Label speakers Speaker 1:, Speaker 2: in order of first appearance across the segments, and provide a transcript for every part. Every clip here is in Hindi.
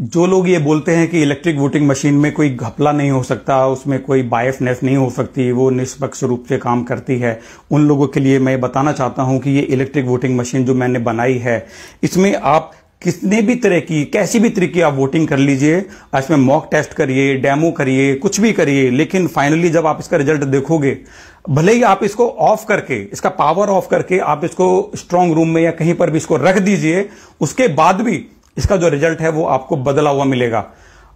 Speaker 1: जो लोग ये बोलते हैं कि इलेक्ट्रिक वोटिंग मशीन में कोई घपला नहीं हो सकता उसमें कोई बायसनेस नहीं हो सकती वो निष्पक्ष रूप से काम करती है उन लोगों के लिए मैं बताना चाहता हूं कि ये इलेक्ट्रिक वोटिंग मशीन जो मैंने बनाई है इसमें आप कितने भी तरह की कैसी भी तरीके आप वोटिंग कर लीजिए इसमें मॉक टेस्ट करिए डेमो करिए कुछ भी करिए लेकिन फाइनली जब आप इसका रिजल्ट देखोगे भले ही आप इसको ऑफ करके इसका पावर ऑफ करके आप इसको स्ट्रांग रूम में या कहीं पर भी इसको रख दीजिए उसके बाद भी इसका जो रिजल्ट है वो आपको बदला हुआ मिलेगा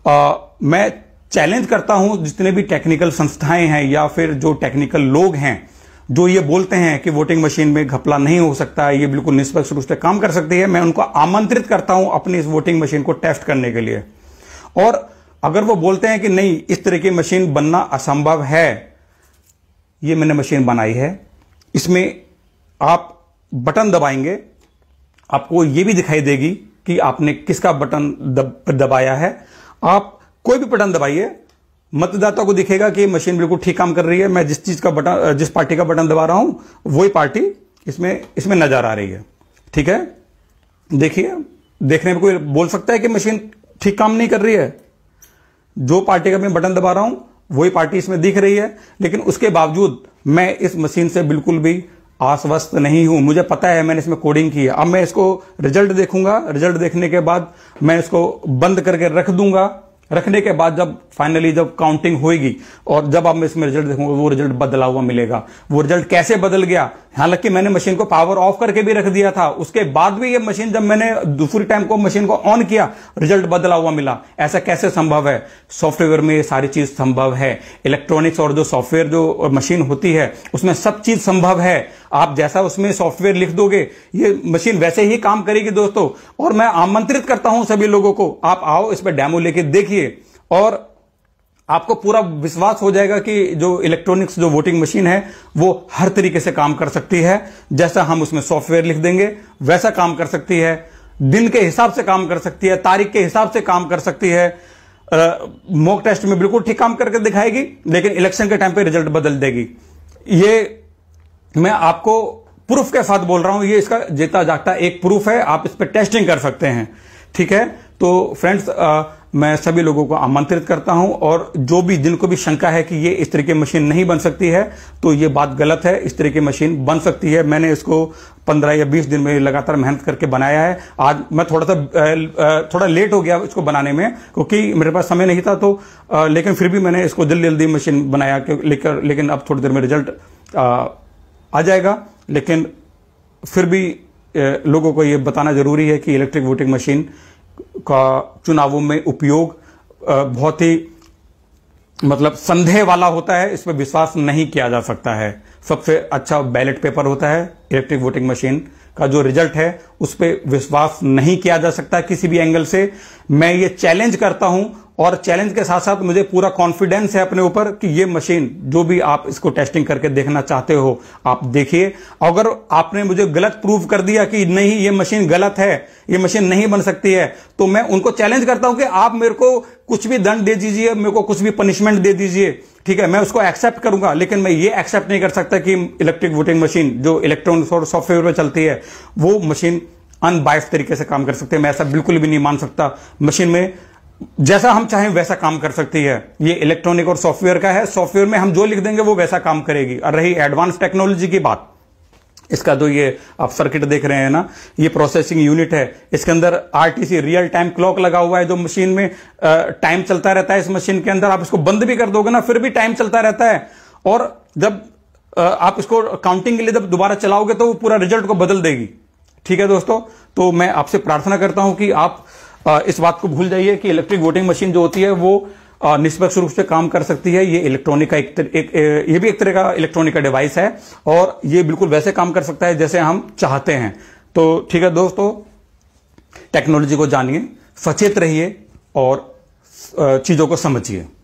Speaker 1: आ, मैं चैलेंज करता हूं जितने भी टेक्निकल संस्थाएं हैं या फिर जो टेक्निकल लोग हैं जो ये बोलते हैं कि वोटिंग मशीन में घपला नहीं हो सकता है ये बिल्कुल निष्पक्ष रूप से काम कर सकती है मैं उनको आमंत्रित करता हूं अपनी इस वोटिंग मशीन को टेस्ट करने के लिए और अगर वो बोलते हैं कि नहीं इस तरह की मशीन बनना असंभव है ये मैंने मशीन बनाई है इसमें आप बटन दबाएंगे आपको ये भी दिखाई देगी कि आपने किसका बटन दब, दबाया है आप कोई भी बटन दबाइए मतदाता को दिखेगा कि मशीन बिल्कुल ठीक काम कर रही है मैं जिस चीज का बटन जिस पार्टी का बटन दबा रहा हूं वही पार्टी इसमें इसमें नजर आ रही है ठीक है देखिए देखने में कोई बोल सकता है कि मशीन ठीक काम नहीं कर रही है जो पार्टी का मैं बटन दबा रहा हूं वही पार्टी इसमें दिख रही है लेकिन उसके बावजूद मैं इस मशीन से बिल्कुल भी आश्वस्त नहीं हूं मुझे पता है मैंने इसमें कोडिंग की है अब मैं इसको रिजल्ट देखूंगा रिजल्ट देखने के बाद मैं इसको बंद करके रख दूंगा रखने के बाद जब फाइनली जब काउंटिंग होगी और जब आप इसमें रिजल्ट देखोगे वो रिजल्ट बदला हुआ मिलेगा वो रिजल्ट कैसे बदल गया हालांकि मैंने मशीन को पावर ऑफ करके भी रख दिया था उसके बाद भी ये मशीन जब मैंने दूसरी टाइम को मशीन को ऑन किया रिजल्ट बदला हुआ मिला ऐसा कैसे संभव है सॉफ्टवेयर में ये सारी चीज संभव है इलेक्ट्रॉनिक्स और जो सॉफ्टवेयर जो मशीन होती है उसमें सब चीज संभव है आप जैसा उसमें सॉफ्टवेयर लिख दोगे ये मशीन वैसे ही काम करेगी दोस्तों और मैं आमंत्रित करता हूं सभी लोगों को आप आओ इस पर डेमो लेके देखिए करिए और आपको पूरा विश्वास हो जाएगा कि जो इलेक्ट्रॉनिक्स जो वोटिंग मशीन है वो हर तरीके से काम कर सकती है जैसा हम उसमें सॉफ्टवेयर लिख देंगे वैसा काम कर सकती है दिन के हिसाब से काम कर सकती है तारीख के हिसाब से काम कर सकती है मॉक टेस्ट में बिल्कुल ठीक काम करके दिखाएगी लेकिन इलेक्शन के टाइम पे रिजल्ट बदल देगी ये मैं आपको प्रूफ के साथ बोल रहा हूं ये इसका जीता जागता एक प्रूफ है आप इस पर टेस्टिंग कर सकते हैं ठीक है तो फ्रेंड्स मैं सभी लोगों को आमंत्रित करता हूं और जो भी जिनको भी शंका है कि ये इस तरह की मशीन नहीं बन सकती है तो ये बात गलत है इस तरह की मशीन बन सकती है मैंने इसको पंद्रह या बीस दिन में लगातार मेहनत करके बनाया है आज मैं थोड़ा सा थोड़ा लेट हो गया इसको बनाने में क्योंकि मेरे पास समय नहीं था तो लेकिन फिर भी मैंने इसको जल्दी जल्दी मशीन बनाया लेकर लेकिन अब थोड़ी देर में रिजल्ट आ जाएगा लेकिन फिर भी लोगों को ये बताना जरूरी है कि इलेक्ट्रिक वोटिंग मशीन का चुनावों में उपयोग बहुत ही मतलब संदेह वाला होता है इस पर विश्वास नहीं किया जा सकता है सबसे अच्छा बैलेट पेपर होता है इलेक्ट्रिक वोटिंग मशीन का जो रिजल्ट है उस पर विश्वास नहीं किया जा सकता किसी भी एंगल से मैं ये चैलेंज करता हूं और चैलेंज के साथ साथ मुझे पूरा कॉन्फिडेंस है अपने ऊपर कि ये मशीन जो भी आप इसको टेस्टिंग करके देखना चाहते हो आप देखिए अगर आपने मुझे गलत प्रूव कर दिया कि नहीं ये मशीन गलत है ये मशीन नहीं बन सकती है तो मैं उनको चैलेंज करता हूं कि आप मेरे को कुछ भी दंड दे दीजिए मेरे को कुछ भी पनिशमेंट दे दीजिए ठीक है मैं उसको एक्सेप्ट करूंगा लेकिन मैं ये एक्सेप्ट नहीं कर सकता कि इलेक्ट्रिक वोटिंग मशीन जो इलेक्ट्रॉनिक्स और सॉफ्टवेयर पर चलती है वो मशीन अनबायस तरीके से काम कर सकते हैं मैं ऐसा बिल्कुल भी नहीं मान सकता मशीन में जैसा हम चाहें वैसा काम कर सकती है ये इलेक्ट्रॉनिक और सॉफ्टवेयर का है सॉफ्टवेयर में हम जो लिख देंगे वो वैसा काम करेगी और रही एडवांस टेक्नोलॉजी की बात इसका जो तो ये आप सर्किट देख रहे हैं ना ये प्रोसेसिंग यूनिट है इसके अंदर आरटीसी रियल टाइम क्लॉक लगा हुआ है जो मशीन में टाइम चलता रहता है इस मशीन के अंदर आप इसको बंद भी कर दोगे ना फिर भी टाइम चलता रहता है और जब आप इसको काउंटिंग के लिए जब दोबारा चलाओगे तो वो पूरा रिजल्ट को बदल देगी ठीक है दोस्तों तो मैं आपसे प्रार्थना करता हूं कि आप इस बात को भूल जाइए कि इलेक्ट्रिक वोटिंग मशीन जो होती है वो निष्पक्ष रूप से काम कर सकती है ये इलेक्ट्रॉनिक का एक, तर, एक ये भी एक तरह का इलेक्ट्रॉनिक का डिवाइस है और ये बिल्कुल वैसे काम कर सकता है जैसे हम चाहते हैं तो ठीक है दोस्तों टेक्नोलॉजी को जानिए सचेत रहिए और चीज़ों को समझिए